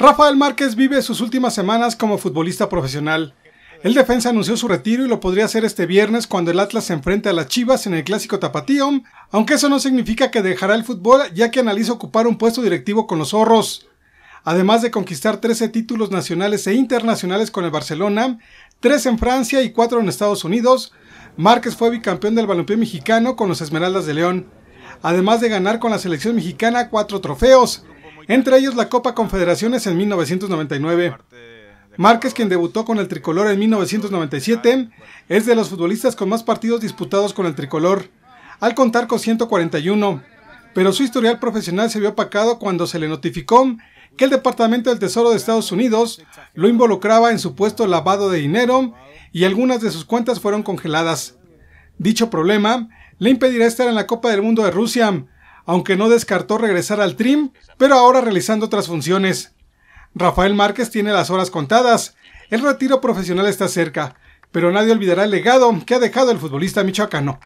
Rafael Márquez vive sus últimas semanas como futbolista profesional. El defensa anunció su retiro y lo podría hacer este viernes cuando el Atlas se enfrente a las Chivas en el clásico Tapatío, aunque eso no significa que dejará el fútbol ya que analiza ocupar un puesto directivo con los zorros. Además de conquistar 13 títulos nacionales e internacionales con el Barcelona, 3 en Francia y 4 en Estados Unidos, Márquez fue bicampeón del balompié mexicano con los Esmeraldas de León, además de ganar con la selección mexicana 4 trofeos, entre ellos la Copa Confederaciones en 1999. Márquez, quien debutó con el tricolor en 1997, es de los futbolistas con más partidos disputados con el tricolor, al contar con 141, pero su historial profesional se vio apacado cuando se le notificó que el Departamento del Tesoro de Estados Unidos lo involucraba en supuesto lavado de dinero y algunas de sus cuentas fueron congeladas. Dicho problema le impedirá estar en la Copa del Mundo de Rusia, aunque no descartó regresar al trim, pero ahora realizando otras funciones. Rafael Márquez tiene las horas contadas, el retiro profesional está cerca, pero nadie olvidará el legado que ha dejado el futbolista michoacano.